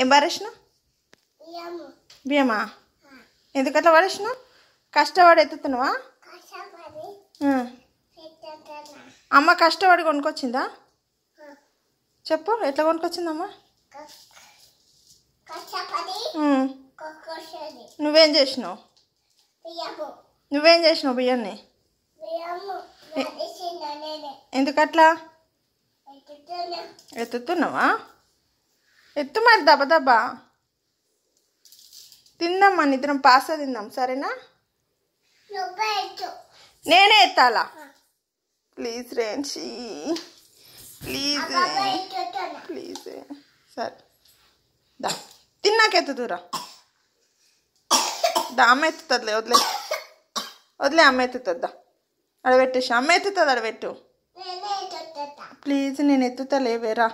ఏం పారేసినావు బియ్యమా ఎందుకట్లా పడేసినావు కష్టపడి ఎత్తుతున్నావా అమ్మ కష్టపడి కొనుక్కొచ్చిందా చెప్పు ఎట్లా కొనుక్కొచ్చిందమ్మా నువ్వేం చేసినావు నువ్వేం చేసినావు బియ్యాన్ని ఎందుకట్లా ఎత్తుతున్నావా ఎత్తు మరి దబదబా తిందాం మన నిద్ర పాస తిందాం సరేనా నేనే ఎత్తాలా ప్లీజ్ రేంచి ప్లీజ్ ప్లీజ్ సరే దా తిన్నాకెత్తుతురా దా అమ్మ ఎత్తుతుందిలే వదిలే వదిలే అమ్మ ఎత్తుతుందా అడబెట్టేసి అమ్మ ఎత్తుతుంది అడబెట్టు ప్లీజ్ నేను ఎత్తుతలేవేరా